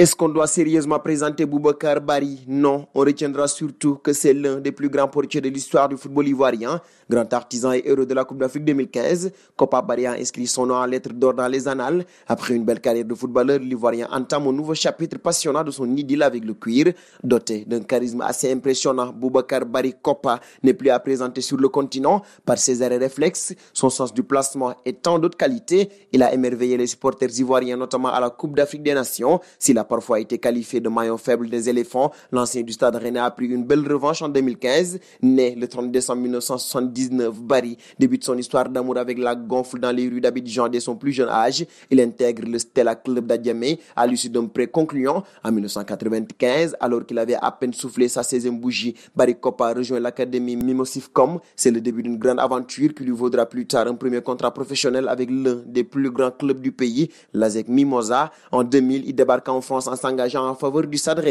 Est-ce qu'on doit sérieusement présenter Boubacar Bari Non, on retiendra surtout que c'est l'un des plus grands portiers de l'histoire du football ivoirien, grand artisan et héros de la Coupe d'Afrique 2015. Copa Bari a inscrit son nom en lettres d'or dans les annales. Après une belle carrière de footballeur, l'ivoirien entame un nouveau chapitre passionnant de son idylle avec le cuir. Doté d'un charisme assez impressionnant, Boubacar Bari Copa n'est plus à présenter sur le continent par ses arrêts réflexes, son sens du placement et tant d'autres qualités. Il a émerveillé les supporters ivoiriens, notamment à la Coupe d'Afrique des Nations parfois été qualifié de maillon faible des éléphants, l'ancien du stade René a pris une belle revanche en 2015. Né le 30 décembre 1979, Barry débute son histoire d'amour avec la gonfle dans les rues d'Abidjan dès son plus jeune âge. Il intègre le Stella Club d'Adjamé à l'issue d'un prêt concluant en 1995, alors qu'il avait à peine soufflé sa 16e bougie. Barry Coppa rejoint l'académie Mimosifcom. C'est le début d'une grande aventure qui lui vaudra plus tard un premier contrat professionnel avec l'un des plus grands clubs du pays, l'ASEC Mimosa. En 2000, il débarque en en s'engageant en faveur du Stade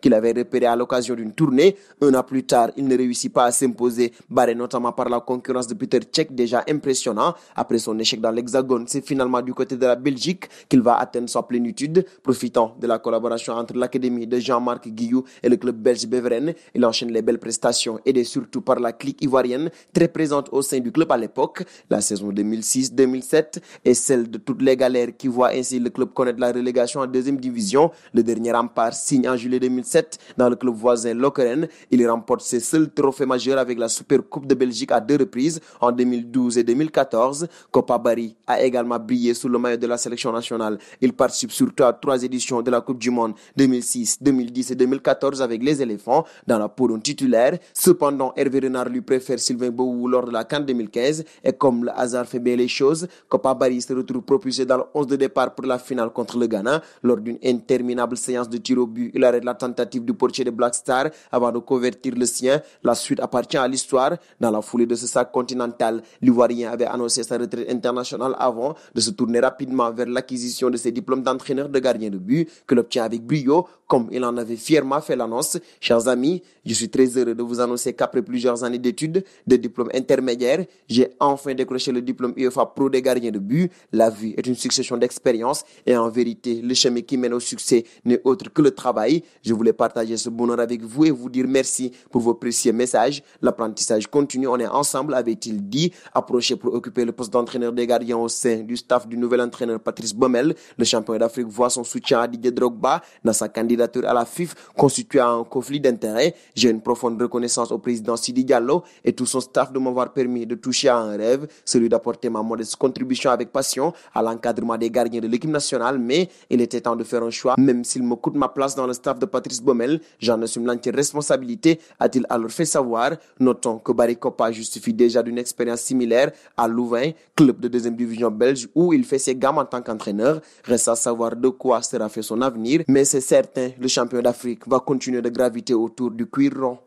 qu'il avait repéré à l'occasion d'une tournée. Un an plus tard, il ne réussit pas à s'imposer, barré notamment par la concurrence de Peter Cech, déjà impressionnant. Après son échec dans l'Hexagone, c'est finalement du côté de la Belgique qu'il va atteindre sa plénitude, profitant de la collaboration entre l'académie de Jean-Marc Guillou et le club belge Beveren. Il enchaîne les belles prestations aidées surtout par la clique ivoirienne très présente au sein du club à l'époque. La saison 2006-2007 est celle de toutes les galères qui voient ainsi le club connaître la relégation en deuxième division le dernier rempart signe en juillet 2007 dans le club voisin Lokeren. Il remporte ses seuls trophées majeurs avec la Super Coupe de Belgique à deux reprises en 2012 et 2014. Copa Bari a également brillé sous le maillot de la sélection nationale. Il participe surtout à trois éditions de la Coupe du Monde 2006, 2010 et 2014 avec les éléphants dans la peau d'un titulaire. Cependant, Hervé Renard lui préfère Sylvain Bou lors de la CAN 2015 et comme le hasard fait bien les choses, Copa Bari se retrouve propulsé dans le 11 de départ pour la finale contre le Ghana lors d'une interne Interminable séance de tir au but. Il arrête la tentative du portier de Black Star avant de convertir le sien. La suite appartient à l'histoire. Dans la foulée de ce sac continental, l'Ivoirien avait annoncé sa retraite internationale avant de se tourner rapidement vers l'acquisition de ses diplômes d'entraîneur de gardien de but que l'obtient avec brio, comme il en avait fièrement fait l'annonce. Chers amis, je suis très heureux de vous annoncer qu'après plusieurs années d'études, de diplômes intermédiaires, j'ai enfin décroché le diplôme UEFA Pro des gardiens de but. La vie est une succession d'expériences et en vérité, le chemin qui mène au succès c'est n'est autre que le travail. Je voulais partager ce bonheur avec vous et vous dire merci pour vos précieux messages. L'apprentissage continue, on est ensemble, avait-il dit. Approché pour occuper le poste d'entraîneur des gardiens au sein du staff du nouvel entraîneur Patrice Bommel. Le champion d'Afrique voit son soutien à Didier Drogba dans sa candidature à la FIF constituée un conflit d'intérêts. J'ai une profonde reconnaissance au président Sidi Gallo et tout son staff de m'avoir permis de toucher à un rêve, celui d'apporter ma modeste contribution avec passion à l'encadrement des gardiens de l'équipe nationale, mais il était temps de faire un choix même s'il me coûte ma place dans le staff de Patrice Baumel, j'en assume l'entière responsabilité, a-t-il alors fait savoir. Notons que Barry Coppa justifie déjà d'une expérience similaire à Louvain, club de deuxième division belge où il fait ses gammes en tant qu'entraîneur. Reste à savoir de quoi sera fait son avenir, mais c'est certain, le champion d'Afrique va continuer de graviter autour du cuir rond.